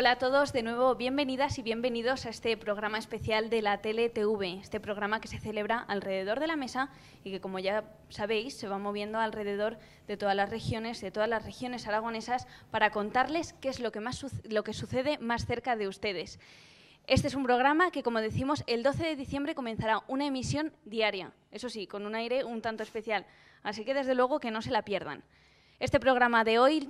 Hola a todos, de nuevo bienvenidas y bienvenidos a este programa especial de la Tele este programa que se celebra alrededor de la mesa y que como ya sabéis se va moviendo alrededor de todas las regiones, de todas las regiones aragonesas para contarles qué es lo que más lo que sucede más cerca de ustedes. Este es un programa que, como decimos, el 12 de diciembre comenzará una emisión diaria, eso sí, con un aire un tanto especial, así que desde luego que no se la pierdan. Este programa de hoy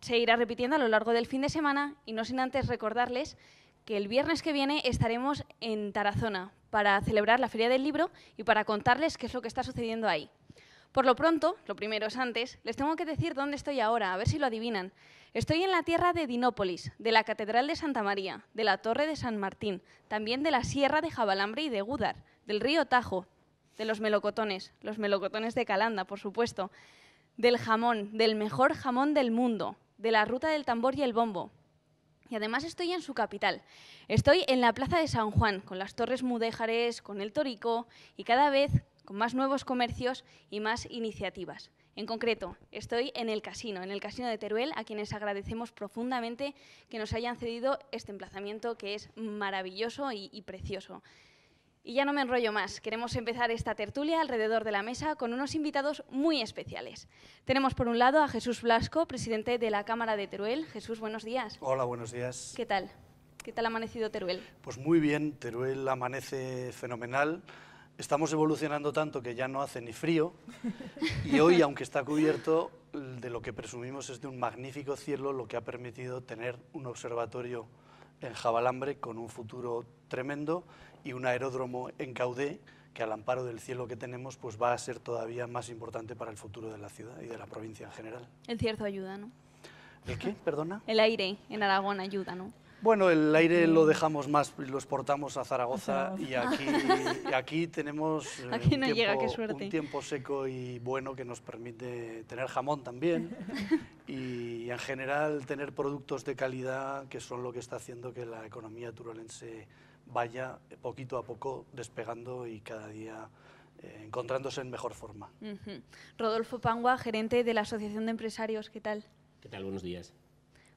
se irá repitiendo a lo largo del fin de semana y no sin antes recordarles que el viernes que viene estaremos en Tarazona para celebrar la Feria del Libro y para contarles qué es lo que está sucediendo ahí. Por lo pronto, lo primero es antes, les tengo que decir dónde estoy ahora, a ver si lo adivinan. Estoy en la tierra de Dinópolis, de la Catedral de Santa María, de la Torre de San Martín, también de la Sierra de Jabalambre y de Gúdar, del río Tajo, de los melocotones, los melocotones de Calanda, por supuesto, del jamón, del mejor jamón del mundo, de la ruta del tambor y el bombo. Y además estoy en su capital. Estoy en la Plaza de San Juan, con las torres mudéjares, con el torico y cada vez con más nuevos comercios y más iniciativas. En concreto, estoy en el casino, en el casino de Teruel, a quienes agradecemos profundamente que nos hayan cedido este emplazamiento que es maravilloso y, y precioso. Y ya no me enrollo más, queremos empezar esta tertulia alrededor de la mesa con unos invitados muy especiales. Tenemos por un lado a Jesús Blasco, presidente de la Cámara de Teruel. Jesús, buenos días. Hola, buenos días. ¿Qué tal? ¿Qué tal ha amanecido Teruel? Pues muy bien, Teruel amanece fenomenal. Estamos evolucionando tanto que ya no hace ni frío y hoy, aunque está cubierto, de lo que presumimos es de un magnífico cielo, lo que ha permitido tener un observatorio en Jabalambre con un futuro tremendo y un aeródromo en Caudé que al amparo del cielo que tenemos pues va a ser todavía más importante para el futuro de la ciudad y de la provincia en general. El cierto ayuda, ¿no? ¿El qué? Perdona. El aire en Aragón ayuda, ¿no? Bueno, el aire lo dejamos más, lo exportamos a Zaragoza, y aquí, aquí tenemos aquí eh, un, tiempo, llega, un tiempo seco y bueno que nos permite tener jamón también y, y en general tener productos de calidad que son lo que está haciendo que la economía turolense vaya poquito a poco despegando y cada día eh, encontrándose en mejor forma. Rodolfo Pangua, gerente de la Asociación de Empresarios, ¿qué tal? ¿Qué tal? Buenos días.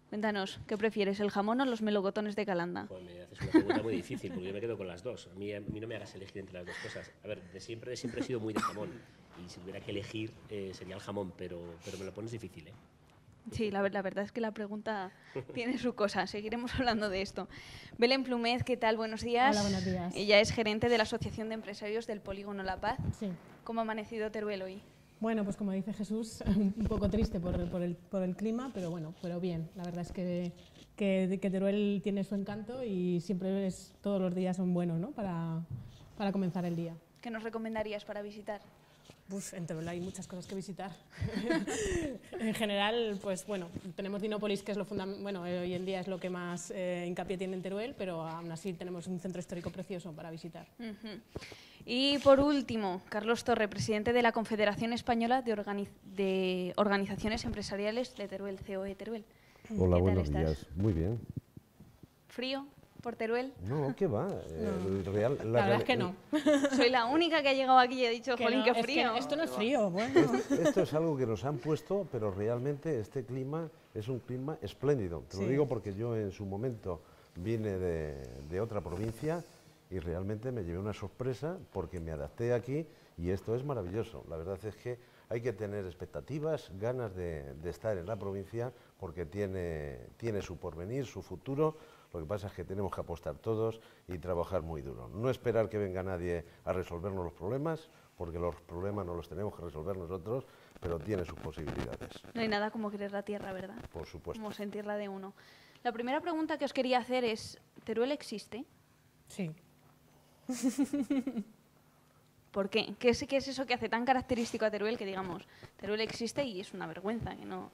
Cuéntanos, ¿qué prefieres, el jamón o los melocotones de Calanda? Pues me haces una pregunta muy difícil, porque yo me quedo con las dos. A mí, no me hagas elegir entre las dos cosas. A ver, de siempre, siempre he sido muy de jamón, y si tuviera que elegir eh, sería el jamón, pero, pero me lo pones difícil, ¿eh? Sí, la, verdad es que la pregunta tiene su cosa. Seguiremos hablando de esto. Belén Plumez, ¿qué tal? Buenos días. Hola, buenos días. Ella es gerente de la Asociación de Empresarios del Polígono La Paz. Sí. ¿Cómo ha amanecido Teruel hoy? Bueno, pues como dice Jesús, un poco triste por, el, clima, pero bueno, pero bien. La verdad es que, que, Teruel tiene su encanto y siempre todos los días son buenos ¿no? para, para comenzar el día. ¿Qué nos recomendarías para visitar? en Teruel hay muchas cosas que visitar. en general, pues bueno, tenemos Dinópolis, que es lo bueno, eh, hoy en día es lo que más eh, hincapié tiene en Teruel, pero aún así tenemos un centro histórico precioso para visitar. Y por último, Carlos Torre, presidente de la Confederación Española de, de Organizaciones Empresariales de Teruel, COE Teruel. Hola, buenos días. Muy bien. ¿Frío? por Teruel. No, ¿qué va? la, verdad es que no. Soy la única que ha llegado aquí y he dicho, que jolín, qué frío. esto no es frío, Esto, es algo que nos han puesto, pero realmente este clima es un clima espléndido. Te lo digo porque yo en su momento vine de, otra provincia y realmente me llevé una sorpresa porque me adapté aquí y esto es maravilloso. La verdad es que hay que tener expectativas, ganas de, estar en la provincia porque tiene, tiene su porvenir, su futuro lo que pasa es que tenemos que apostar todos y trabajar muy duro. No esperar que venga nadie a resolvernos los problemas, porque los problemas no los tenemos que resolver nosotros, pero tiene sus posibilidades. No hay nada como querer la tierra, ¿verdad? Por supuesto. Como sentirla de uno. La primera pregunta que os quería hacer es, ¿Teruel existe? Sí. ¿Por qué? ¿Qué es, ¿Qué es, eso que hace tan característico a Teruel que digamos, Teruel existe y es una vergüenza que no,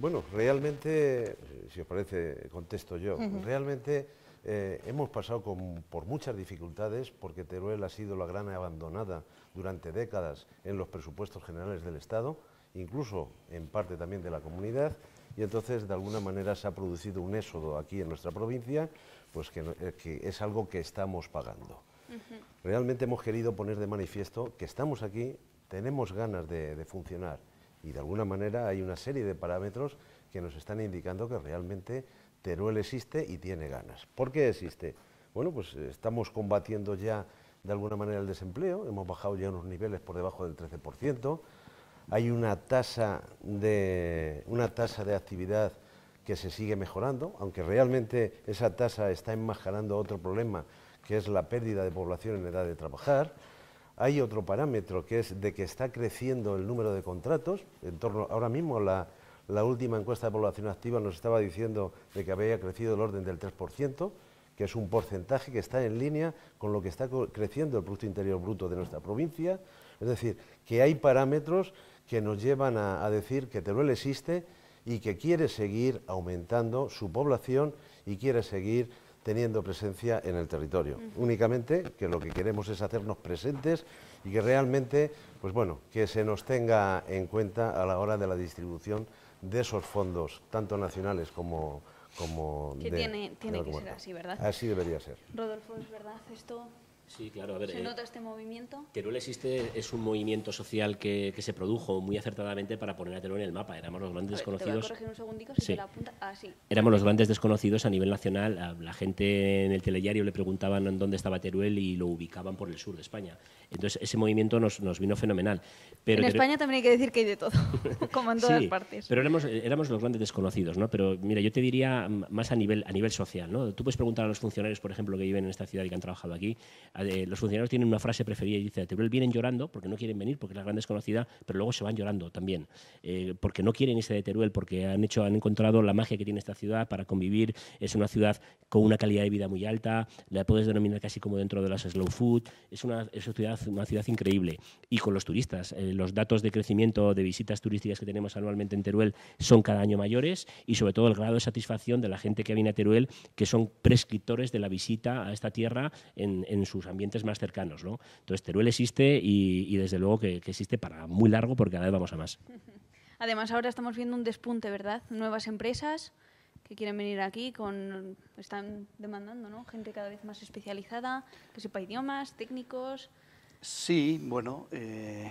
bueno, realmente, eh, si os parece, contesto yo. Realmente eh, hemos pasado por muchas dificultades porque Teruel ha sido la gran abandonada durante décadas en los presupuestos generales del Estado, incluso en parte también de la comunidad, y entonces de alguna manera se ha producido un éxodo aquí en nuestra provincia, pues que, eh, es algo que estamos pagando. Realmente hemos querido poner de manifiesto que estamos aquí, tenemos ganas de funcionar, y de alguna manera hay una serie de parámetros que nos están indicando que realmente Teruel existe y tiene ganas. ¿Por qué existe? Bueno, pues eh, estamos combatiendo ya de alguna manera el desempleo, hemos bajado ya unos niveles por debajo del 13%, hay una tasa de, una tasa de actividad que se sigue mejorando, aunque realmente esa tasa está enmascarando otro problema, que es la pérdida de población en edad de trabajar hay otro parámetro que es de que está creciendo el número de contratos. En torno, ahora mismo la, última encuesta de población activa nos estaba diciendo de que había crecido el orden del 3%, que es un porcentaje que está en línea con lo que está creciendo el Producto Interior Bruto de nuestra provincia. Es decir, que hay parámetros que nos llevan a, a decir que Teruel existe y que quiere seguir aumentando su población y quiere seguir teniendo presencia en el territorio. Únicamente que lo que queremos es hacernos presentes y que realmente, pues bueno, que se nos tenga en cuenta a la hora de la distribución de esos fondos, tanto nacionales como... como que tiene, tiene que ser así, ¿verdad? Así debería ser. Rodolfo, ¿es verdad esto? Sí, claro, a ver. ¿Se eh, nota este movimiento? Teruel existe, es un movimiento social que, se produjo muy acertadamente para poner a Teruel en el mapa. Éramos los grandes desconocidos. Te un si te la Ah, sí. Éramos los grandes desconocidos a nivel nacional. La, gente en el telediario le preguntaban dónde estaba Teruel y lo ubicaban por el sur de España. Entonces, ese movimiento nos, vino fenomenal. en España también hay que decir que hay de todo, como en todas partes. Pero éramos, los grandes desconocidos, ¿no? Pero mira, yo te diría más a nivel, a nivel social, ¿no? Tú puedes preguntar a los funcionarios, por ejemplo, que viven en esta ciudad y que han trabajado aquí, eh, los funcionarios tienen una frase preferida y dice, Teruel vienen llorando porque no quieren venir, porque es la gran desconocida, pero luego se van llorando también, eh, porque no quieren irse de Teruel, porque han, hecho, han encontrado la magia que tiene esta ciudad para convivir, es una ciudad con una calidad de vida muy alta, la puedes denominar casi como dentro de las slow food, es una, es una, ciudad, una ciudad increíble. Y con los turistas, eh, los datos de crecimiento de visitas turísticas que tenemos anualmente en Teruel son cada año mayores y sobre todo el grado de satisfacción de la gente que viene a Teruel, que son prescriptores de la visita a esta tierra en, en sus ambientes más cercanos. ¿no? Entonces, Teruel existe y, desde luego que, existe para muy largo porque cada vez vamos a más. Además, ahora estamos viendo un despunte, ¿verdad? Nuevas empresas que quieren venir aquí, con, están demandando ¿no? gente cada vez más especializada, que sepa idiomas, técnicos. Sí, bueno, eh,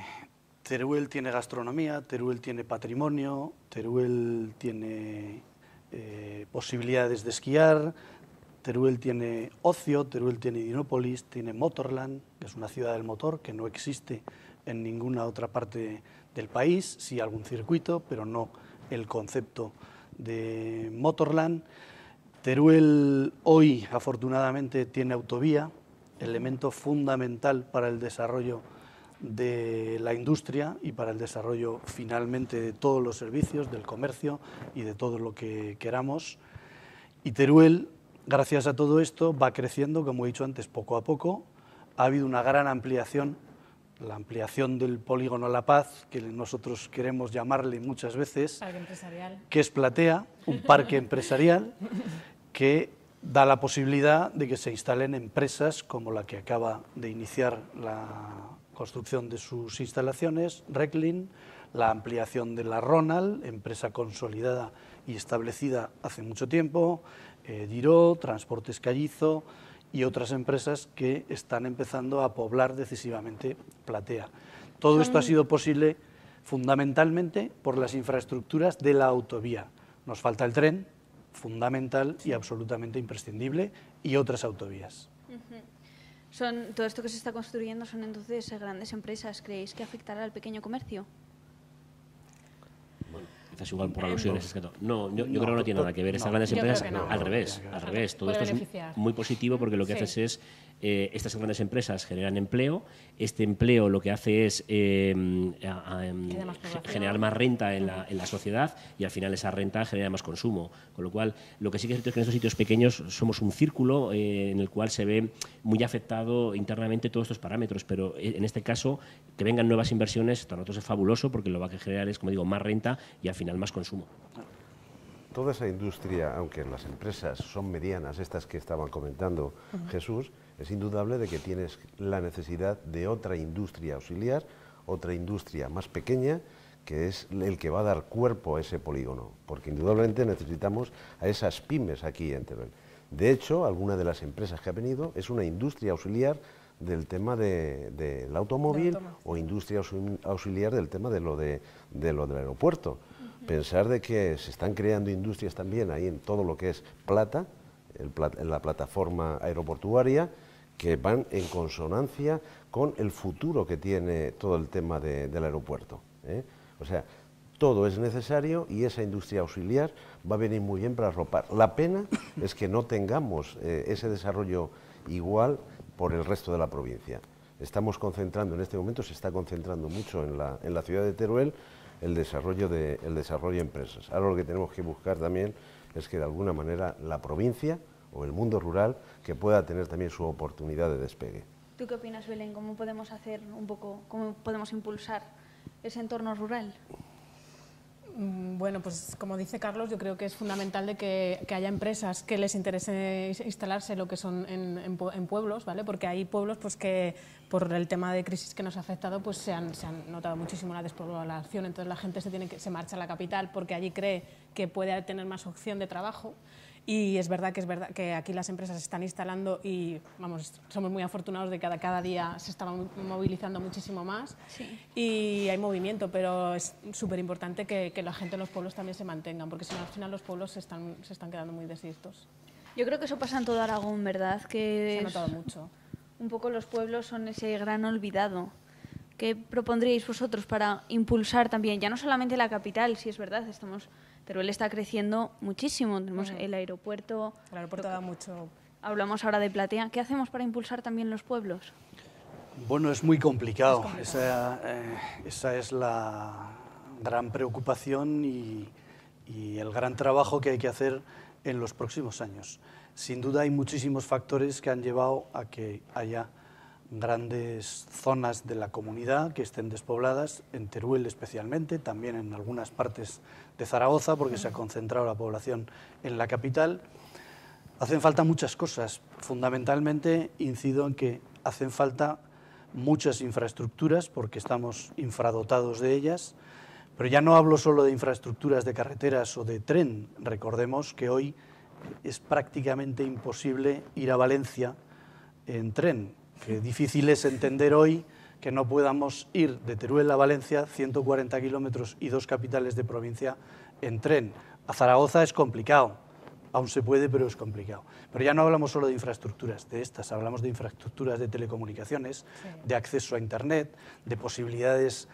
Teruel tiene gastronomía, Teruel tiene patrimonio, Teruel tiene eh, posibilidades de esquiar, Teruel tiene Ocio, Teruel tiene Dinópolis, tiene Motorland, que es una ciudad del motor que no existe en ninguna otra parte del país, sí algún circuito, pero no el concepto de Motorland. Teruel hoy, afortunadamente, tiene autovía, elemento fundamental para el desarrollo de la industria y para el desarrollo finalmente de todos los servicios, del comercio y de todo lo que queramos. Y Teruel Gracias a todo esto va creciendo, como he dicho antes, poco a poco. Ha habido una gran ampliación, la ampliación del polígono La Paz, que nosotros queremos llamarle muchas veces, que es Platea, un parque empresarial que da la posibilidad de que se instalen empresas como la que acaba de iniciar la construcción de sus instalaciones, Reclin, la ampliación de la Ronald, empresa consolidada y establecida hace mucho tiempo, eh, Transportes Callizo y otras empresas que están empezando a poblar decisivamente Platea. Todo esto ha sido posible fundamentalmente por las infraestructuras de la autovía. Nos falta el tren, fundamental y absolutamente imprescindible, y otras autovías. Son, todo esto que se está construyendo son entonces grandes empresas. ¿Creéis que afectará al pequeño comercio? igual por alusiones. No, yo, creo que no tiene nada que ver. Estas grandes empresas, al revés, al revés. Todo esto es muy positivo porque lo que haces es eh, estas grandes empresas, generan empleo. Este empleo lo que hace es eh, em, generar más renta en la, sociedad y al final esa renta genera más consumo. Con lo cual, lo que sí que es cierto es que en estos sitios pequeños somos un círculo eh, en el cual se ve muy afectado internamente todos estos parámetros, pero en este caso, que vengan nuevas inversiones, para nosotros es fabuloso porque lo que va a generar es, como digo, más renta y al final más consumo toda esa industria, aunque las empresas son medianas, estas que estaban comentando Jesús, es indudable de que tienes la necesidad de otra industria auxiliar, otra industria más pequeña, que es el que va a dar cuerpo a ese polígono, porque indudablemente necesitamos a esas pymes aquí en Teruel. De hecho, alguna de las empresas que ha venido es una industria auxiliar del tema del automóvil o industria auxiliar del tema de lo, de, lo del aeropuerto. Pensar de que se están creando industrias también ahí en todo lo que es plata, en la plataforma aeroportuaria, que van en consonancia con el futuro que tiene todo el tema del aeropuerto. ¿eh? O sea, todo es necesario y esa industria auxiliar va a venir muy bien para arropar. La pena es que no tengamos eh, ese desarrollo igual por el resto de la provincia. Estamos concentrando, en este momento se está concentrando mucho en la, ciudad de Teruel el desarrollo de, el desarrollo de empresas. Ahora lo que tenemos que buscar también es que de alguna manera la provincia o el mundo rural que pueda tener también su oportunidad de despegue. ¿Tú qué opinas, Belén? ¿Cómo podemos hacer un poco, cómo podemos impulsar ese entorno rural? Mm, bueno, pues como dice Carlos, yo creo que es fundamental de que, haya empresas que les interese instalarse lo que son en, pueblos, ¿vale? Porque hay pueblos pues, que por el tema de crisis que nos ha afectado pues, se, han, se han notado muchísimo la despoblación, entonces la gente se, tiene que, se marcha a la capital porque allí cree que puede tener más opción de trabajo. Y es verdad que es verdad que aquí las empresas se están instalando y vamos, somos muy afortunados de que cada, cada día se está movilizando muchísimo más y hay movimiento, pero es súper importante que, la gente en los pueblos también se mantengan, porque si no al final los pueblos se están, se están quedando muy desiertos. Yo creo que eso pasa en todo Aragón, ¿verdad? Que se ha notado mucho. Un poco los pueblos son ese gran olvidado. ¿Qué propondríais vosotros para impulsar también, ya no solamente la capital, si es verdad, estamos pero él está creciendo muchísimo. Tenemos el aeropuerto. El aeropuerto da mucho. Hablamos ahora de Platea. ¿Qué hacemos para impulsar también los pueblos? Bueno, es muy complicado. Eh, esa, es la gran preocupación y, el gran trabajo que hay que hacer en los próximos años. Sin duda hay muchísimos factores que han llevado a que haya grandes zonas de la comunidad que estén despobladas, en Teruel especialmente, también en algunas partes de Zaragoza, porque se ha concentrado la población en la capital. Hacen falta muchas cosas. Fundamentalmente incido en que hacen falta muchas infraestructuras, porque estamos infradotados de ellas, pero ya no hablo solo de infraestructuras de carreteras o de tren. Recordemos que hoy es prácticamente imposible ir a Valencia en tren, que difícil es entender hoy que no podamos ir de Teruel a Valencia 140 kilómetros y dos capitales de provincia en tren. A Zaragoza es complicado, aún se puede, pero es complicado. Pero ya no hablamos solo de infraestructuras de estas, hablamos de infraestructuras de telecomunicaciones, de acceso a Internet, de posibilidades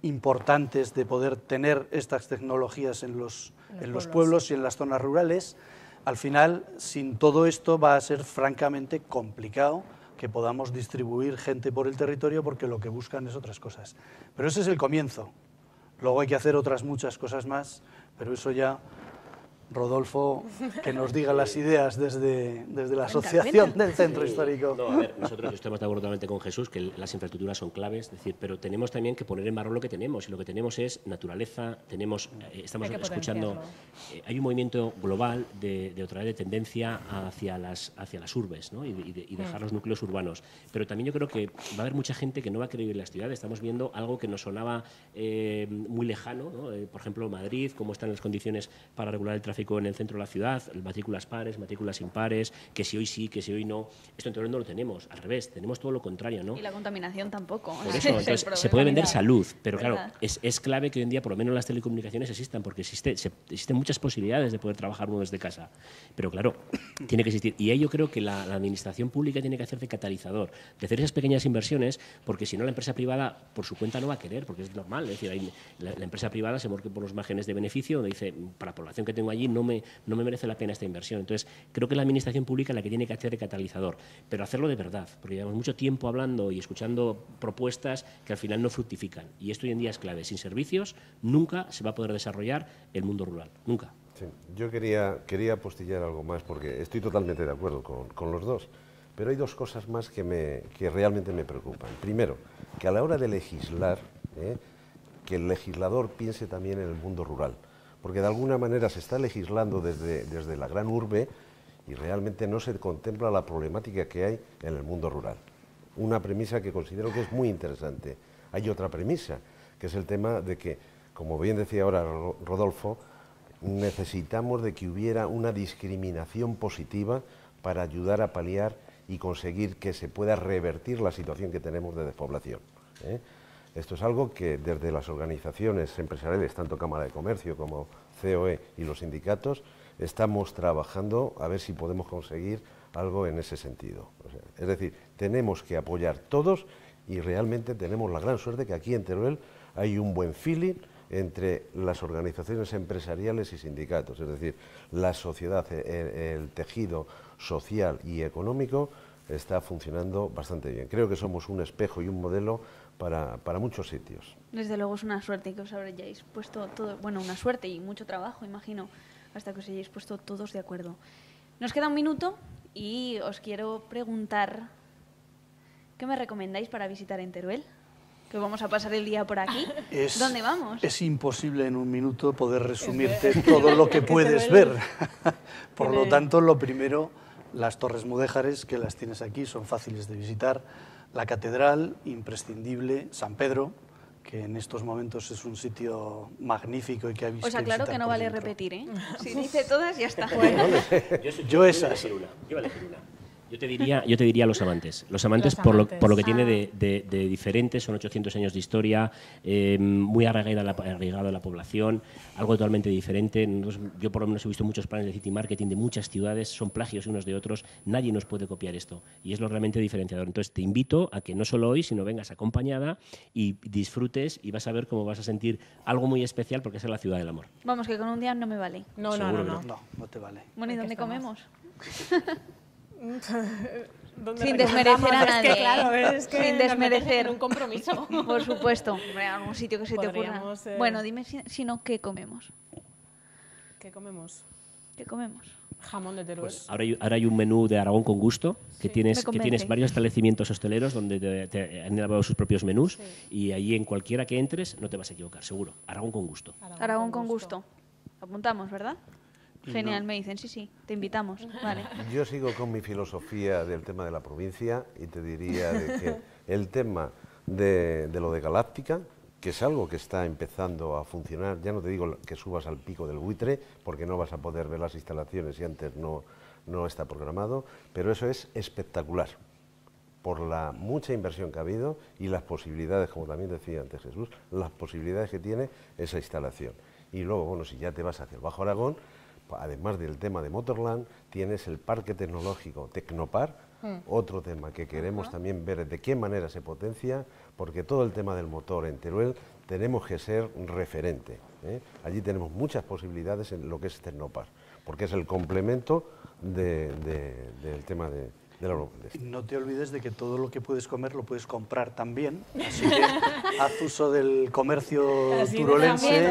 importantes de poder tener estas tecnologías en los, en los pueblos y en las zonas rurales. Al final, sin todo esto va a ser francamente complicado que podamos distribuir gente por el territorio porque lo que buscan es otras cosas. Pero ese es el comienzo. Luego hay que hacer otras muchas cosas más, pero eso ya Rodolfo que nos diga las ideas desde, desde la Asociación del Centro Histórico. No, a ver, nosotros estamos de acuerdo totalmente con Jesús, que las infraestructuras son claves, es decir, pero tenemos también que poner en valor lo que tenemos, y lo que tenemos es naturaleza, tenemos, eh, estamos escuchando, eh, hay un movimiento global de, otra vez de tendencia hacia las, hacia las urbes, ¿no? y, dejar mm. los núcleos urbanos, pero también yo creo que va a haber mucha gente que no va a querer vivir en las ciudades, estamos viendo algo que nos sonaba eh, muy lejano, por ejemplo, Madrid, cómo están las condiciones para regular el tráfico en el centro de la ciudad, matrículas pares, matrículas impares, que si hoy sí, que si hoy no. Esto en no lo tenemos, al revés, tenemos todo lo contrario, ¿no? Y la contaminación tampoco. Por eso, entonces, se puede vender salud, pero claro, es, clave que hoy en día por lo menos las telecomunicaciones existan, porque existe, existen muchas posibilidades de poder trabajar uno desde casa. Pero claro, tiene que existir. Y ahí yo creo que la, administración pública tiene que hacer de catalizador, de hacer esas pequeñas inversiones, porque si no la empresa privada por su cuenta no va a querer, porque es normal. Es decir, la, empresa privada se morque por los márgenes de beneficio, donde dice, para la población que tengo allí, no me, merece la pena esta inversión. Entonces, creo que la administración pública la que tiene que hacer de catalizador, pero hacerlo de verdad, porque llevamos mucho tiempo hablando y escuchando propuestas que al final no fructifican. Y esto hoy en día es clave. Sin servicios nunca se va a poder desarrollar el mundo rural, nunca. Yo quería, apostillar algo más, porque estoy totalmente de acuerdo con, los dos. Pero hay dos cosas más que, realmente me preocupan. Primero, que a la hora de legislar, ¿eh? que el legislador piense también en el mundo rural porque de alguna manera se está legislando desde, la gran urbe y realmente no se contempla la problemática que hay en el mundo rural. Una premisa que considero que es muy interesante. Hay otra premisa, que es el tema de que, como bien decía ahora Rodolfo, necesitamos de que hubiera una discriminación positiva para ayudar a paliar y conseguir que se pueda revertir la situación que tenemos de despoblación. ¿eh? Esto es algo que desde las organizaciones empresariales, tanto Cámara de Comercio como COE y los sindicatos, estamos trabajando a ver si podemos conseguir algo en ese sentido. es decir, tenemos que apoyar todos y realmente tenemos la gran suerte que aquí en Teruel hay un buen feeling entre las organizaciones empresariales y sindicatos, es decir, la sociedad, e, e, el tejido social y económico está funcionando bastante bien. Creo que somos un espejo y un modelo para, muchos sitios. Desde luego es una suerte que os hayáis puesto todo, bueno, una suerte y mucho trabajo, imagino, hasta que os hayáis puesto todos de acuerdo. Nos queda un minuto y os quiero preguntar, ¿qué me recomendáis para visitar en Teruel? que vamos a pasar el día por aquí. ¿Dónde vamos? Es imposible en un minuto poder resumirte todo lo que puedes ver. por lo tanto, lo primero, las Torres Mudéjares, que las tienes aquí, son fáciles de visitar la catedral imprescindible, San Pedro, que en estos momentos es un sitio magnífico y que ha visto. O sea, claro que no vale repetir, ¿eh? Si dice todas, ya está. Bueno. Yo, soy, yo, yo, Yo yo te diría, yo te diría los amantes. Los amantes, por, Lo, por, Lo, que tiene ah. de, de, diferente, son 800 años de historia, eh, muy arraigada la, la población, algo totalmente diferente. yo por lo menos he visto muchos planes de city marketing de muchas ciudades, son plagios unos de otros, nadie nos puede copiar esto y es lo realmente diferenciador. Entonces te invito a que no solo hoy, sino vengas acompañada y disfrutes y vas a ver cómo vas a sentir algo muy especial porque es la ciudad del amor. Vamos, que con un día no me vale. No, no, no, no, no, no, no te vale. Bueno, ¿y dónde comemos? Sin desmerecer a nadie. Sin desmerecer. un compromiso. Por supuesto. algún sitio que se te ocurra. Eh, bueno, dime si, no, ¿qué comemos? ¿Qué comemos? ¿Qué comemos? Jamón de Teruel. Pues ahora, hay, un menú de Aragón con gusto, que, tienes, que tienes varios establecimientos hosteleros donde te, han elaborado sus propios menús y ahí en cualquiera que entres no te vas a equivocar, seguro. Aragón con gusto. Aragón, con gusto. Apuntamos, ¿verdad? Genial, me dicen, sí, sí, te invitamos. Yo sigo con mi filosofía del tema de la provincia y te diría que el tema de, lo de Galáctica, que es algo que está empezando a funcionar, ya no te digo que subas al pico del buitre, porque no vas a poder ver las instalaciones y antes no está programado, pero eso es espectacular por la mucha inversión que ha habido y las posibilidades, como también decía antes Jesús, las posibilidades que tiene esa instalación. Y luego, bueno, si ya te vas hacia el Bajo Aragón, además del tema de Motorland, tienes el parque tecnológico Tecnopar, mm. otro tema que queremos también ver de qué manera se potencia, porque todo el tema del motor en Teruel tenemos que ser referente. ¿eh? Allí tenemos muchas posibilidades en lo que es Tecnopar, porque es el complemento del tema de, este. no te olvides de que todo lo que puedes comer lo puedes comprar también. Así que haz uso del comercio turolense.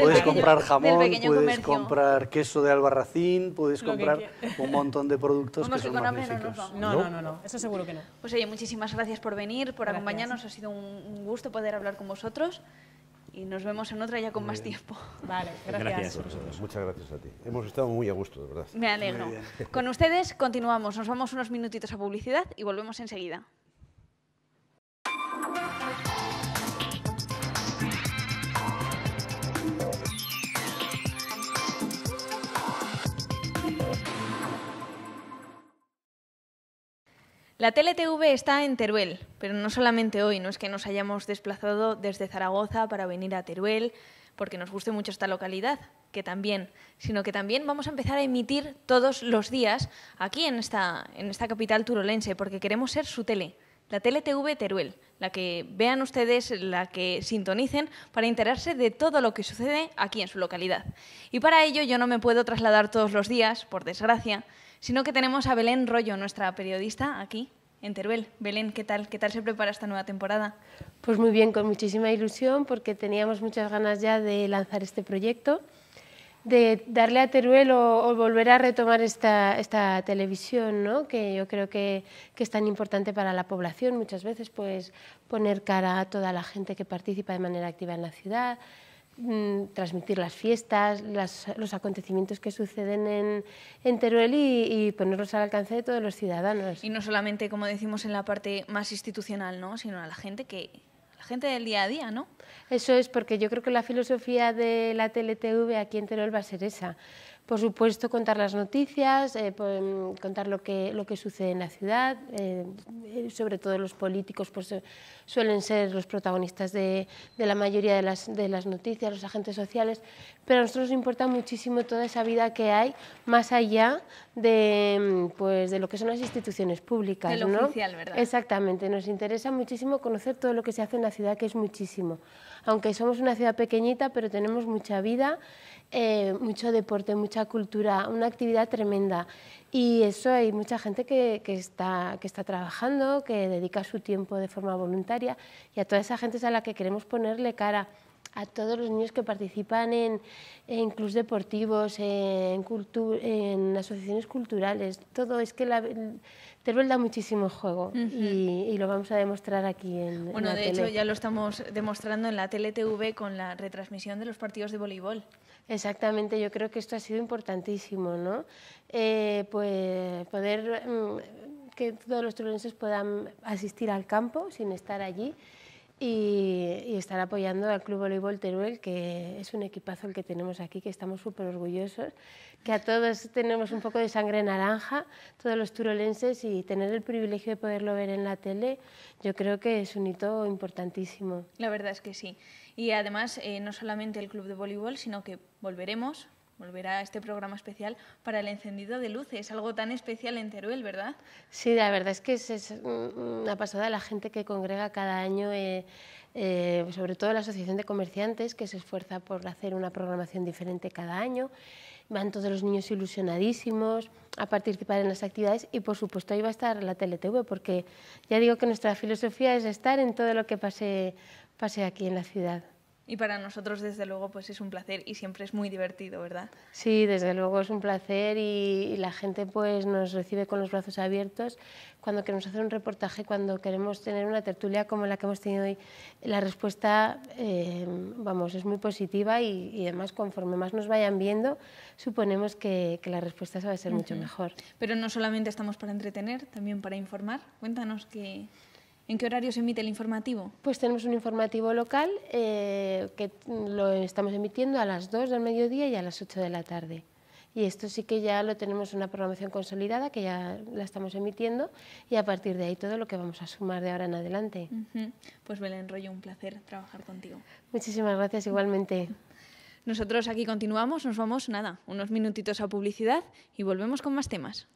Puedes comprar jamón, puedes comprar queso de albarracín, puedes comprar un montón de productos que son magníficos. No, no, no, no, eso seguro que no. Pues oye, muchísimas gracias por venir, por acompañarnos. Ha sido un gusto poder hablar con vosotros y nos vemos en otra ya con más tiempo. Vale, gracias. gracias Muchas gracias a ti. Hemos estado muy a gusto, de verdad. Me alegro. Con ustedes continuamos. Nos vamos unos minutitos a publicidad y volvemos enseguida. La TLTV está en Teruel, pero no solamente hoy, no es que nos hayamos desplazado desde Zaragoza para venir a Teruel, porque nos guste mucho esta localidad, que también, sino que también vamos a empezar a emitir todos los días aquí en esta, esta capital turolense, porque queremos ser su tele, la TLTV Teruel, la que vean ustedes, la que sintonicen para enterarse de todo lo que sucede aquí en su localidad. Y para ello yo no me puedo trasladar todos los días, por desgracia, sino que tenemos a Belén Rollo, nuestra periodista, aquí en Teruel. Belén, ¿qué tal? ¿Qué tal se prepara esta nueva temporada? Pues muy bien, con muchísima ilusión, porque teníamos muchas ganas ya de lanzar este proyecto, de darle a Teruel o, volver a retomar esta, esta televisión, ¿no? que yo creo que, que, es tan importante para la población. Muchas veces pues poner cara a toda la gente que participa de manera activa en la ciudad, Mm, transmitir las fiestas, los acontecimientos que suceden en, Teruel y, ponerlos al alcance de todos los ciudadanos. Y no solamente, como decimos, en la parte más institucional, ¿no? sino a la gente que la gente del día a día, ¿no? Eso es porque yo creo que la filosofía de la TLTV aquí en Teruel va a ser esa, por supuesto, contar las noticias, eh, em, contar lo que, lo que sucede en la ciudad, eh, eh, sobre todo los políticos pues, suelen ser los protagonistas de, de la mayoría de las, de las, noticias, los agentes sociales, pero a nosotros nos importa muchísimo toda esa vida que hay más allá de, mm, pues, de lo que son las instituciones públicas. Exactamente, nos interesa muchísimo conocer todo lo que se hace en la ciudad, que es muchísimo. Aunque somos una ciudad pequeñita, pero tenemos mucha vida, eh, mucho deporte, mucha cultura, una actividad tremenda. Y eso hay mucha gente que, está, que está trabajando, que dedica su tiempo de forma voluntaria y a toda esa gente es a la que queremos ponerle cara a todos los niños que participan en, en clubs deportivos, en, en asociaciones culturales. Todo es que la, Teruel da muchísimo juego y, lo vamos a demostrar aquí en, bueno, tele. Bueno, de hecho ya lo estamos demostrando en la TLTV con la retransmisión de los partidos de voleibol. Exactamente, yo creo que esto ha sido importantísimo, ¿no? Eh, pues poder mm, que todos los teruelenses puedan asistir al campo sin estar allí y, estar apoyando al Club Voleibol Teruel, que es un equipazo el que tenemos aquí, que estamos súper orgullosos, que a todos tenemos un poco de sangre naranja, todos los turolenses, y tener el privilegio de poderlo ver en la tele, yo creo que es un hito importantísimo. La verdad es que sí. Y además, eh, no solamente el Club de Voleibol, sino que volveremos volver a este programa especial para el encendido de luces, algo tan especial en Teruel, ¿verdad? Sí, la verdad es que es, una pasada la gente que congrega cada año, eh, eh, sobre todo la Asociación de Comerciantes, que se esfuerza por hacer una programación diferente cada año. Van todos los niños ilusionadísimos a participar en las actividades y, por supuesto, ahí va a estar la TLTV, porque ya digo que nuestra filosofía es estar en todo lo que pase, pase aquí en la ciudad. Y para nosotros, desde luego, pues es un placer y siempre es muy divertido, ¿verdad? Sí, desde luego es un placer y, la gente pues nos recibe con los brazos abiertos. Cuando queremos hacer un reportaje, cuando queremos tener una tertulia como la que hemos tenido hoy, la respuesta, eh, vamos, es muy positiva y, además conforme más nos vayan viendo, suponemos que, que la respuesta va a ser mucho mejor. Pero no solamente estamos para entretener, también para informar. Cuéntanos qué, ¿En qué horario se emite el informativo? Pues tenemos un informativo local eh, que lo estamos emitiendo a las 2 del mediodía y a las 8 de la tarde. Y esto sí que ya lo tenemos una programación consolidada que ya la estamos emitiendo y a partir de ahí todo lo que vamos a sumar de ahora en adelante. Pues Belén un placer trabajar contigo. Muchísimas gracias igualmente. Nosotros aquí continuamos, nos vamos nada, unos minutitos a publicidad y volvemos con más temas.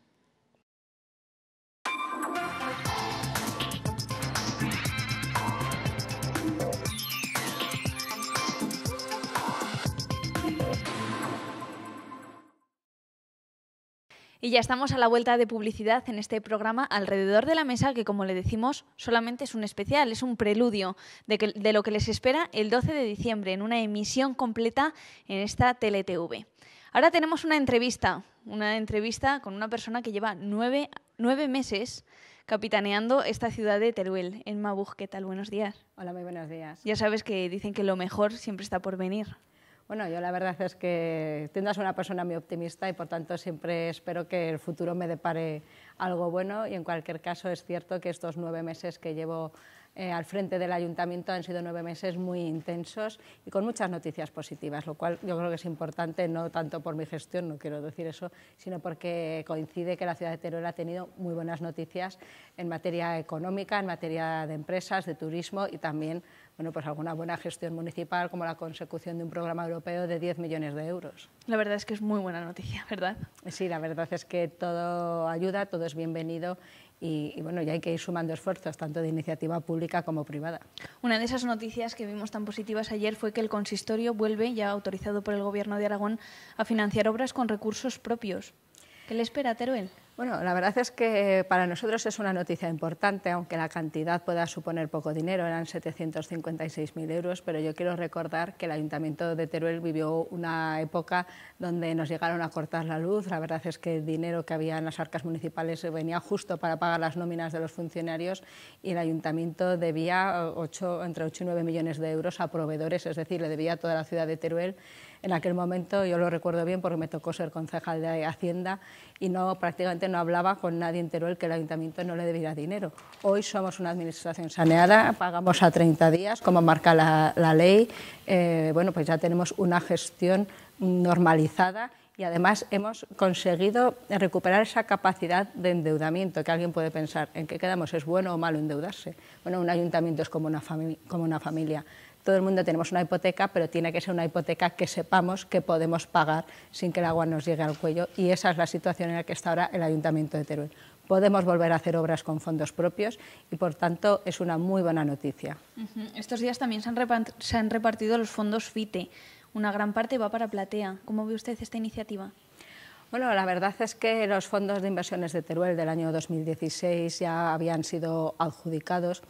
Y ya estamos a la vuelta de publicidad en este programa alrededor de la mesa, que como le decimos, solamente es un especial, es un preludio de, lo que les espera el 12 de diciembre en una emisión completa en esta TLTV. Ahora tenemos una entrevista, una entrevista con una persona que lleva nueve, nueve meses capitaneando esta ciudad de Teruel. En Mabuj, ¿qué tal? Buenos días. Hola, muy buenos días. Ya sabes que dicen que lo mejor siempre está por venir. Bueno, yo la verdad es que tiendo una persona muy optimista y por tanto siempre espero que el futuro me depare algo bueno y en cualquier caso es cierto que estos nueve meses que llevo eh, al frente del ayuntamiento han sido nueve meses muy intensos y con muchas noticias positivas, lo cual yo creo que es importante, no tanto por mi gestión, no quiero decir eso, sino porque coincide que la ciudad de Teruel ha tenido muy buenas noticias en materia económica, en materia de empresas, de turismo y también bueno, pues alguna buena gestión municipal como la consecución de un programa europeo de 10 millones de euros. La verdad es que es muy buena noticia, ¿verdad? Sí, la verdad es que todo ayuda, todo es bienvenido y, bueno, ya hay que ir sumando esfuerzos, tanto de iniciativa pública como privada. Una de esas noticias que vimos tan positivas ayer fue que el consistorio vuelve, ya autorizado por el Gobierno de Aragón, a financiar obras con recursos propios. ¿Qué le espera, Teruel? Bueno, la verdad es que para nosotros es una noticia importante, aunque la cantidad pueda suponer poco dinero, eran 756.000 euros, pero yo quiero recordar que el Ayuntamiento de Teruel vivió una época donde nos llegaron a cortar la luz, la verdad es que el dinero que había en las arcas municipales venía justo para pagar las nóminas de los funcionarios y el Ayuntamiento debía entre 8 y 9 millones de euros a proveedores, es decir, le debía a toda la ciudad de Teruel. En aquel momento yo lo recuerdo bien porque me tocó ser concejal de Hacienda y no, prácticamente no hablaba con nadie entero el que el ayuntamiento no le debiera dinero. Hoy somos una administración saneada, pagamos a 30 días, como marca la, ley. Eh, bueno, pues ya tenemos una gestión normalizada y además hemos conseguido recuperar esa capacidad de endeudamiento que alguien puede pensar en qué quedamos, es bueno o malo endeudarse. Bueno, un ayuntamiento es como una, como una familia todo el mundo tenemos una hipoteca, pero tiene que ser una hipoteca que sepamos que podemos pagar sin que el agua nos llegue al cuello y esa es la situación en la que está ahora el Ayuntamiento de Teruel. Podemos volver a hacer obras con fondos propios y, por tanto, es una muy buena noticia. Estos días también se han, se han repartido los fondos FITE. Una gran parte va para Platea. ¿Cómo ve usted esta iniciativa? Bueno, la verdad es que los fondos de inversiones de Teruel del año 2016 ya habían sido adjudicados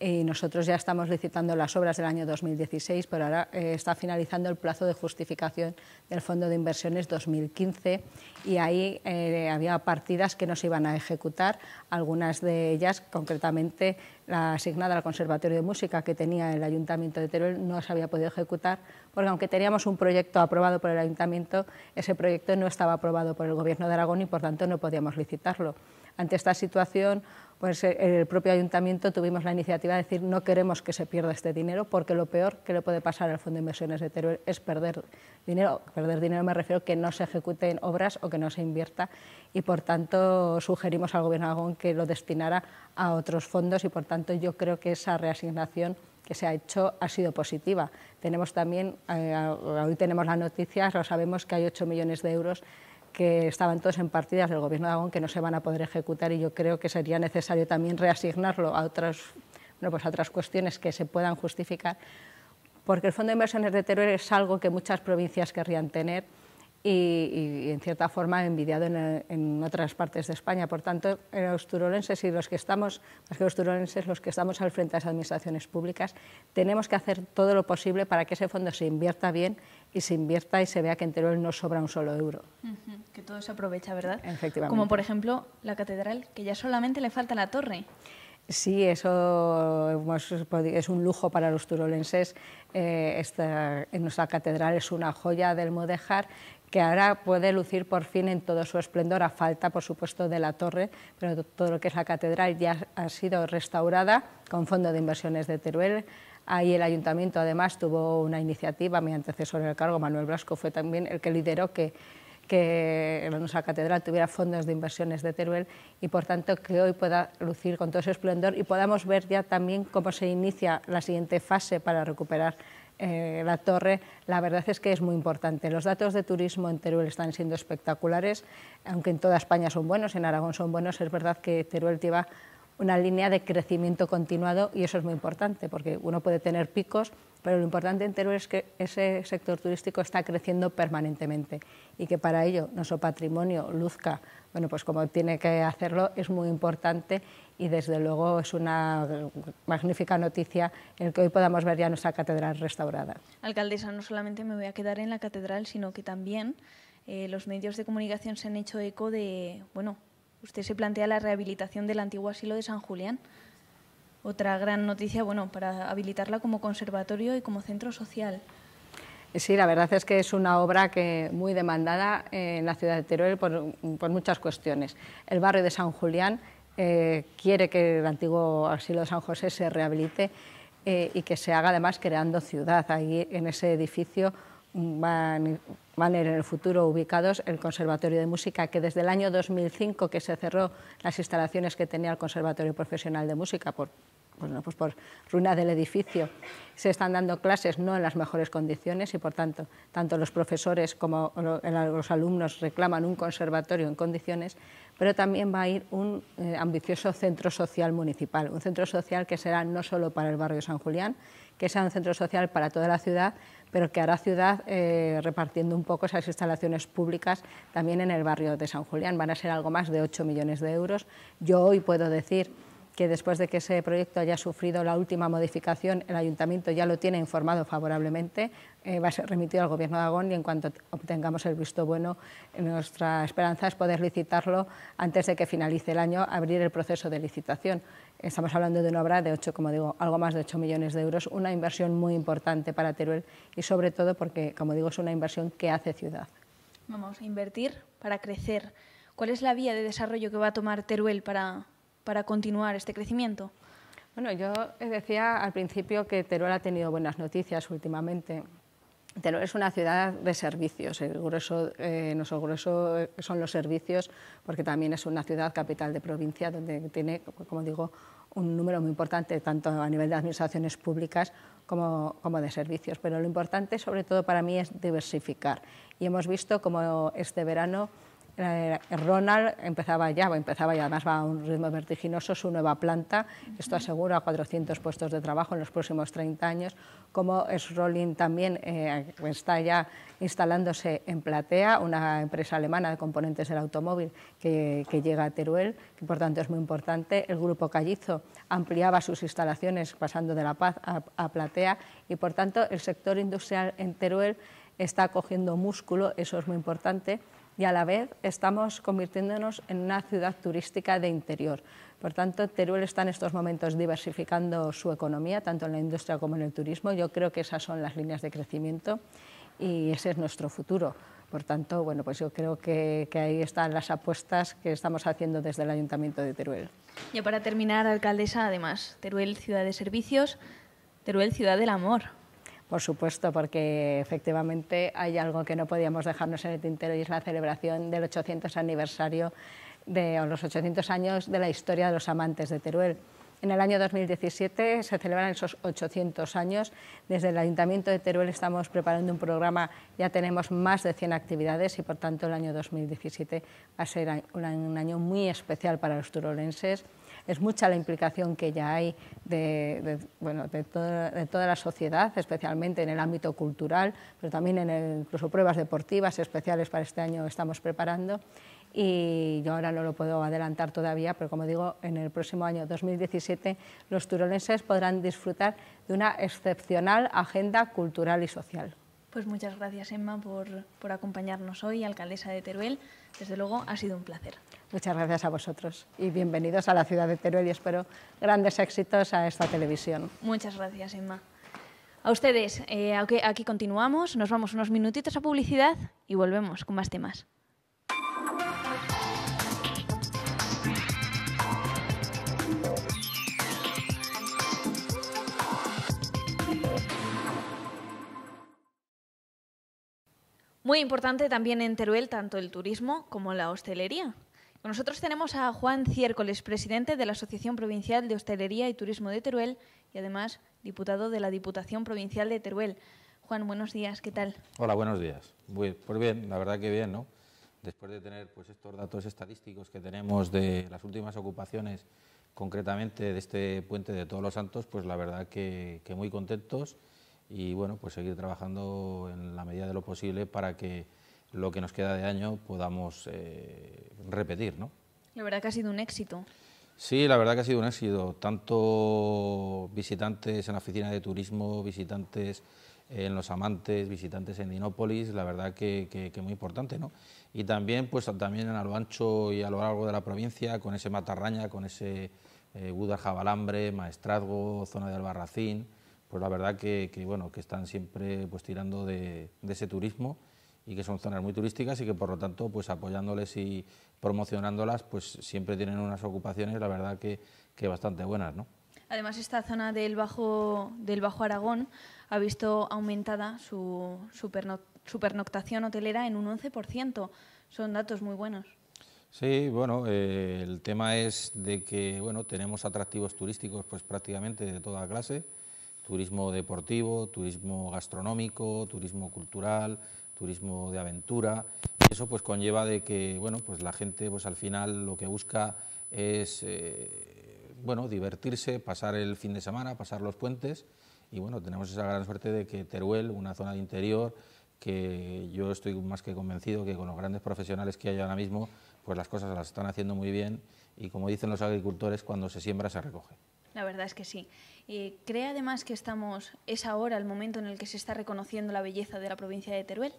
y eh, nosotros ya estamos licitando las obras del año 2016, pero ahora eh, está finalizando el plazo de justificación del Fondo de Inversiones 2015 y ahí eh, había partidas que no se iban a ejecutar, algunas de ellas, concretamente la asignada al Conservatorio de Música que tenía el Ayuntamiento de Teruel, no se había podido ejecutar porque aunque teníamos un proyecto aprobado por el Ayuntamiento, ese proyecto no estaba aprobado por el Gobierno de Aragón y por tanto no podíamos licitarlo. Ante esta situación, pues eh, el propio ayuntamiento tuvimos la iniciativa de decir no queremos que se pierda este dinero porque lo peor que le puede pasar al Fondo de Inversiones de Teruel es perder dinero. Perder dinero me refiero a que no se ejecuten obras o que no se invierta y por tanto sugerimos al Gobierno de Aragón que lo destinara a otros fondos y por tanto yo creo que esa reasignación que se ha hecho ha sido positiva. Tenemos también, eh, hoy tenemos las noticias, lo sabemos que hay 8 millones de euros que estaban todos en partidas del Gobierno de Aragón que no se van a poder ejecutar y yo creo que sería necesario también reasignarlo a otras, pues a otras cuestiones que se puedan justificar, porque el Fondo de Inversiones de Teruel es algo que muchas provincias querrían tener y, en cierta forma envidiado en, otras partes de España. Por tanto, los turolenses y los que estamos, más que los los que estamos al frente de las administraciones públicas, tenemos que hacer todo lo posible para que ese fondo se invierta bien y se invierta y se vea que en Teruel no sobra un solo euro. que todo se aprovecha, ¿verdad? Efectivamente. Como por ejemplo la catedral, que ya solamente le falta la torre. Sí, eso es un lujo para los turolenses. Eh, esta, en nuestra catedral es una joya del Mudéjar que ahora puede lucir por fin en todo su esplendor, a falta, por supuesto, de la torre, pero todo lo que es la catedral ya ha sido restaurada con fondo de inversiones de Teruel. Ahí el ayuntamiento, además, tuvo una iniciativa, mi antecesor en el cargo, Manuel Blasco, fue también el que lideró que que nuestra catedral tuviera fondos de inversiones de Teruel y por tanto que hoy pueda lucir con todo su esplendor y podamos ver ya también cómo se inicia la siguiente fase para recuperar eh, la torre, la verdad es que es muy importante. Los datos de turismo en Teruel están siendo espectaculares, aunque en toda España son buenos, en Aragón son buenos, es verdad que Teruel lleva una línea de crecimiento continuado y eso es muy importante porque uno puede tener picos, pero lo importante entero es que ese sector turístico está creciendo permanentemente y que para ello nuestro patrimonio luzca, bueno, pues como tiene que hacerlo es muy importante y desde luego es una magnífica noticia el que hoy podamos ver ya nuestra catedral restaurada. Alcaldesa, no solamente me voy a quedar en la catedral, sino que también eh, los medios de comunicación se han hecho eco de, bueno, usted se plantea la rehabilitación del antiguo asilo de San Julián. Otra gran noticia, bueno, para habilitarla como conservatorio y como centro social. Sí, la verdad es que es una obra que muy demandada en la ciudad de Teruel por, muchas cuestiones. El barrio de San Julián eh, quiere que el antiguo asilo de San José se rehabilite eh, y que se haga además creando ciudad. Ahí en ese edificio van, a ir en el futuro ubicados el Conservatorio de Música, que desde el año 2005 que se cerró las instalaciones que tenía el Conservatorio Profesional de Música pues por, ruina del edificio, se están dando clases no en las mejores condiciones y por tanto tanto los profesores como los alumnos reclaman un conservatorio en condiciones, pero también va a ir un eh, ambicioso centro social municipal, un centro social que será no solo para el barrio San Julián, que sea un centro social para toda la ciudad, pero que hará ciudad eh, repartiendo un poco esas instalaciones públicas también en el barrio de San Julián. Van a ser algo más de 8 millones de euros. Yo hoy puedo decir que después de que ese proyecto haya sufrido la última modificación, el ayuntamiento ya lo tiene informado favorablemente, eh, va a ser remitido al Gobierno de Agón y en cuanto obtengamos el visto bueno, nuestra esperanza es poder licitarlo antes de que finalice el año, abrir el proceso de licitación. Estamos hablando de una obra de 8, como digo, algo más de 8 millones de euros, una inversión muy importante para Teruel y sobre todo porque, como digo, es una inversión que hace ciudad. Vamos a invertir para crecer. ¿Cuál es la vía de desarrollo que va a tomar Teruel para, para continuar este crecimiento? Bueno, yo decía al principio que Teruel ha tenido buenas noticias últimamente. Teruel es una ciudad de servicios, el grueso, eh, nuestro grueso eh, son los servicios, porque también es una ciudad capital de provincia donde tiene, como digo, un número muy importante, tanto a nivel de administraciones públicas como, como de servicios. Pero lo importante, sobre todo para mí, es diversificar. Y hemos visto como este verano Ronald empezaba ya, empezaba y además va a un ritmo vertiginoso su nueva planta, esto asegura 400 puestos de trabajo en los próximos 30 años, como es Rolling también eh, está ya instalándose en Platea, una empresa alemana de componentes del automóvil que, llega a Teruel, que por tanto es muy importante, el grupo Callizo ampliaba sus instalaciones pasando de La Paz a Platea y por tanto el sector industrial en Teruel está cogiendo músculo, eso es muy importante, y a la vez estamos convirtiéndonos en una ciudad turística de interior. Por tanto, Teruel está en estos momentos diversificando su economía, tanto en la industria como en el turismo. Yo creo que esas son las líneas de crecimiento y ese es nuestro futuro. Por tanto, bueno, pues yo creo que, ahí están las apuestas que estamos haciendo desde el Ayuntamiento de Teruel. Y para terminar, alcaldesa, además, Teruel, ciudad de servicios, Teruel, ciudad del amor por supuesto, porque efectivamente hay algo que no podíamos dejarnos en el tintero y es la celebración del 800 aniversario de los 800 años de la historia de los amantes de Teruel. En el año 2017 se celebran esos 800 años. Desde el Ayuntamiento de Teruel estamos preparando un programa, ya tenemos más de 100 actividades y por tanto el año 2017 va a ser un año muy especial para los turolenses es mucha la implicación que ya hay de, toda la sociedad, especialmente en el ámbito cultural, pero también en incluso pruebas deportivas especiales para este año estamos preparando. Y yo ahora no lo puedo adelantar todavía, pero como digo, en el próximo año 2017 los turolenses podrán disfrutar de una excepcional agenda cultural y social. Pues muchas gracias, Emma, por, acompañarnos hoy, alcaldesa de Teruel. Desde luego, ha sido un placer. Muchas gracias a vosotros y bienvenidos a la ciudad de Teruel y espero grandes éxitos a esta televisión. Muchas gracias, Emma. A ustedes, eh, aquí continuamos, nos vamos unos minutitos a publicidad y volvemos con más temas. Muy importante también en Teruel tanto el turismo como la hostelería. Con nosotros tenemos a Juan Ciércoles, presidente de la Asociación Provincial de Hostelería y Turismo de Teruel y además diputado de la Diputación Provincial de Teruel. Juan, buenos días, ¿qué tal? Hola, buenos días. Pues bien, la verdad que bien, ¿no? Después de tener pues, estos datos estadísticos que tenemos de las últimas ocupaciones, concretamente de este puente de Todos los Santos, pues la verdad que, que muy contentos y bueno, pues seguir trabajando en la medida de lo posible para que lo que nos queda de año podamos eh, repetir. ¿no? La verdad que ha sido un éxito. Sí, la verdad que ha sido un éxito. Tanto visitantes en la oficina de turismo, visitantes en Los Amantes, visitantes en Dinópolis, la verdad que, muy importante. ¿no? Y también, pues, también a lo ancho y a lo largo de la provincia, con ese Matarraña, con ese eh, Jabalambre, Maestrazgo, zona de Albarracín pues la verdad que, bueno, que están siempre pues, tirando de, ese turismo y que son zonas muy turísticas y que por lo tanto pues apoyándoles y promocionándolas pues siempre tienen unas ocupaciones la verdad que, bastante buenas. ¿no? Además esta zona del Bajo, del Bajo Aragón ha visto aumentada su, supernoctación hotelera en un 11%. Son datos muy buenos. Sí, bueno, eh, el tema es de que bueno, tenemos atractivos turísticos pues prácticamente de toda clase turismo deportivo, turismo gastronómico, turismo cultural, turismo de aventura. Y eso pues conlleva de que bueno, pues la gente pues al final lo que busca es eh, bueno, divertirse, pasar el fin de semana, pasar los puentes y bueno, tenemos esa gran suerte de que Teruel, una zona de interior que yo estoy más que convencido que con los grandes profesionales que hay ahora mismo, pues las cosas las están haciendo muy bien y como dicen los agricultores, cuando se siembra se recoge. La verdad es que sí. Eh, ¿Cree además que estamos, es ahora el momento en el que se está reconociendo la belleza de la provincia de Teruel?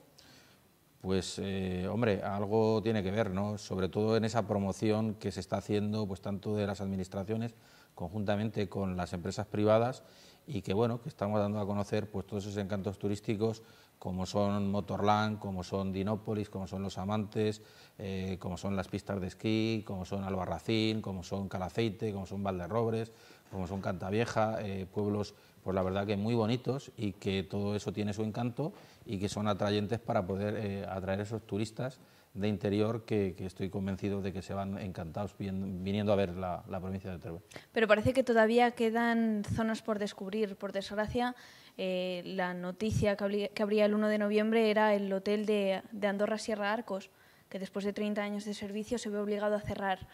Pues, eh, hombre, algo tiene que ver, ¿no? Sobre todo en esa promoción que se está haciendo, pues tanto de las administraciones, conjuntamente con las empresas privadas, y que, bueno, que estamos dando a conocer pues todos esos encantos turísticos, como son Motorland, como son Dinópolis, como son Los Amantes, eh, como son las pistas de esquí, como son Albarracín, como son Calaceite, como son Valderrobres, como son Cantavieja, eh, pueblos, pues la verdad que muy bonitos y que todo eso tiene su encanto y que son atrayentes para poder eh, atraer a esos turistas de interior que, estoy convencido de que se van encantados viniendo a ver la, provincia de Teruel. Pero parece que todavía quedan zonas por descubrir. Por desgracia, eh, la noticia que, habría el 1 de noviembre era el hotel de, de Andorra Sierra Arcos, que después de 30 años de servicio se ve obligado a cerrar.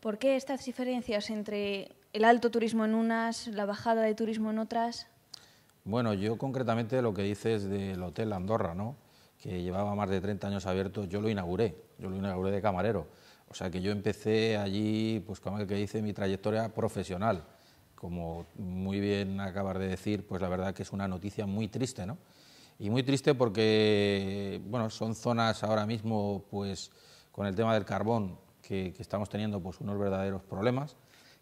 ¿Por qué estas diferencias entre el alto turismo en unas, la bajada de turismo en otras? Bueno, yo concretamente lo que dices del Hotel Andorra, ¿no? que llevaba más de 30 años abierto, yo lo inauguré, yo lo inauguré de camarero. O sea que yo empecé allí, pues como que dice, mi trayectoria profesional. Como muy bien acabas de decir, pues la verdad que es una noticia muy triste, ¿no? Y muy triste porque, bueno, son zonas ahora mismo, pues con el tema del carbón, que, que estamos teniendo pues unos verdaderos problemas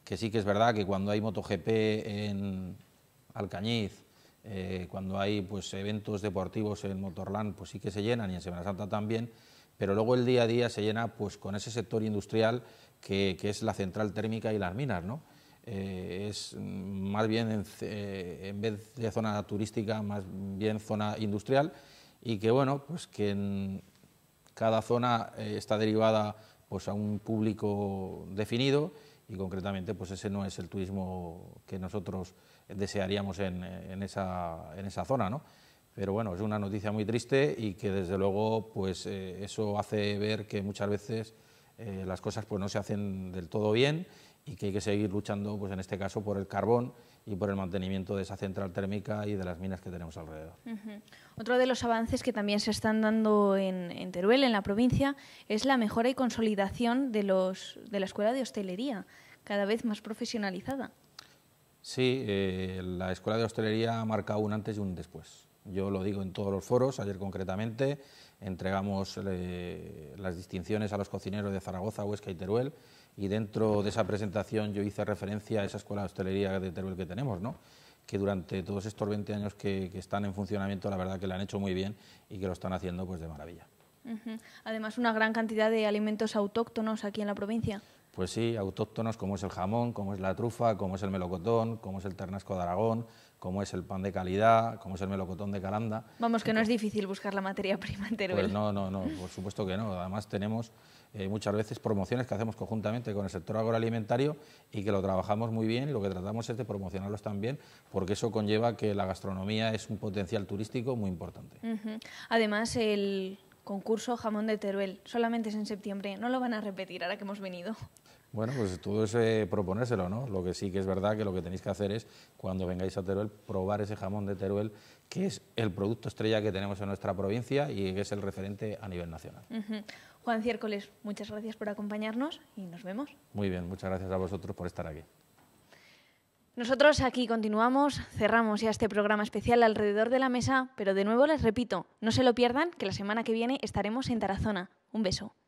que sí que es verdad que cuando hay MotoGP en Alcañiz, eh, cuando hay pues, eventos deportivos en Motorland, pues sí que se llenan y en Semana Santa también, pero luego el día a día se llena pues, con ese sector industrial que, es la central térmica y las minas. ¿no? Eh, es más bien, en, eh, en, vez de zona turística, más bien zona industrial y que, bueno, pues que en cada zona está derivada pues, a un público definido y concretamente pues ese no es el turismo que nosotros desearíamos en, esa, en esa, zona. Pero bueno, es una noticia muy triste y que desde luego pues eh, eso hace ver que muchas veces eh, las cosas pues no se hacen del todo bien y que hay que seguir luchando pues en este caso por el carbón y por el mantenimiento de esa central térmica y de las minas que tenemos alrededor. Otro de los avances que también se están dando en, Teruel, en la provincia, es la mejora y consolidación de, de la escuela de hostelería, cada vez más profesionalizada. Sí, eh, la escuela de hostelería ha marcado un antes y un después. Yo lo digo en todos los foros, ayer concretamente entregamos eh, las distinciones a los cocineros de Zaragoza, Huesca y Teruel y dentro de esa presentación yo hice referencia a esa escuela de hostelería de Teruel que tenemos, ¿no? que durante todos estos 20 años que, están en funcionamiento, la verdad que la han hecho muy bien y que lo están haciendo pues de maravilla. Además, una gran cantidad de alimentos autóctonos aquí en la provincia. Pues sí, autóctonos como es el jamón, como es la trufa, como es el melocotón, como es el ternasco de Aragón, como es el pan de calidad, como es el melocotón de Calanda. Vamos, que no es difícil buscar la materia prima en pues Teruel. no, no, no, por supuesto que no. Además tenemos eh, muchas veces promociones que hacemos conjuntamente con el sector agroalimentario y que lo trabajamos muy bien. Lo que tratamos es de promocionarlos también porque eso conlleva que la gastronomía es un potencial turístico muy importante. Además, el concurso jamón de Teruel solamente es en septiembre. No lo van a repetir ahora que hemos venido. Bueno, pues todo es proponérselo, ¿no? Lo que sí que es verdad que lo que tenéis que hacer es, cuando vengáis a Teruel, probar ese jamón de Teruel, que es el producto estrella que tenemos en nuestra provincia y que es el referente a nivel nacional. Juan Ciércoles, muchas gracias por acompañarnos y nos vemos. Muy bien, muchas gracias a vosotros por estar aquí. Nosotros aquí continuamos, cerramos ya este programa especial alrededor de la mesa, pero de nuevo les repito, no se lo pierdan, que la semana que viene estaremos en Tarazona. Un beso.